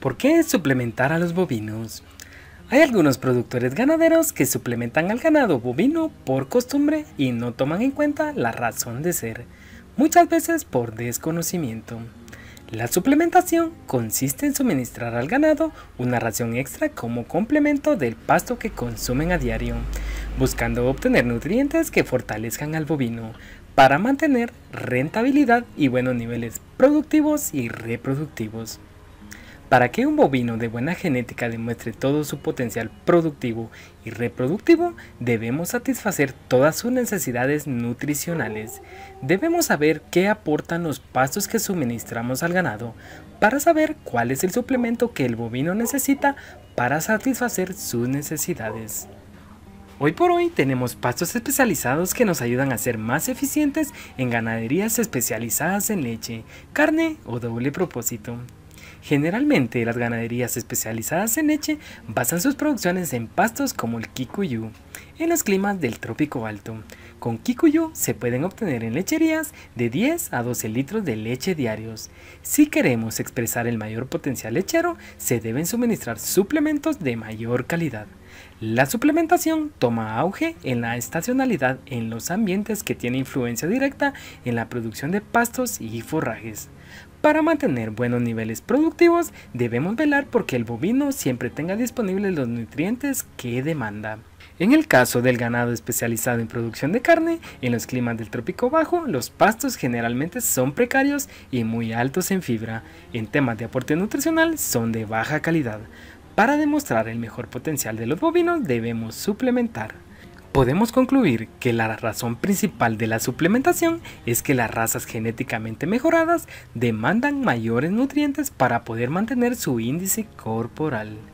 ¿Por qué suplementar a los bovinos? Hay algunos productores ganaderos que suplementan al ganado bovino por costumbre y no toman en cuenta la razón de ser, muchas veces por desconocimiento. La suplementación consiste en suministrar al ganado una ración extra como complemento del pasto que consumen a diario, buscando obtener nutrientes que fortalezcan al bovino, para mantener rentabilidad y buenos niveles productivos y reproductivos. Para que un bovino de buena genética demuestre todo su potencial productivo y reproductivo, debemos satisfacer todas sus necesidades nutricionales. Debemos saber qué aportan los pastos que suministramos al ganado para saber cuál es el suplemento que el bovino necesita para satisfacer sus necesidades. Hoy por hoy tenemos pastos especializados que nos ayudan a ser más eficientes en ganaderías especializadas en leche, carne o doble propósito. Generalmente las ganaderías especializadas en leche basan sus producciones en pastos como el kikuyu, en los climas del trópico alto. Con kikuyu se pueden obtener en lecherías de 10 a 12 litros de leche diarios. Si queremos expresar el mayor potencial lechero, se deben suministrar suplementos de mayor calidad. La suplementación toma auge en la estacionalidad en los ambientes que tiene influencia directa en la producción de pastos y forrajes. Para mantener buenos niveles productivos debemos velar porque el bovino siempre tenga disponibles los nutrientes que demanda. En el caso del ganado especializado en producción de carne, en los climas del trópico bajo, los pastos generalmente son precarios y muy altos en fibra. En temas de aporte nutricional son de baja calidad. Para demostrar el mejor potencial de los bovinos debemos suplementar. Podemos concluir que la razón principal de la suplementación es que las razas genéticamente mejoradas demandan mayores nutrientes para poder mantener su índice corporal.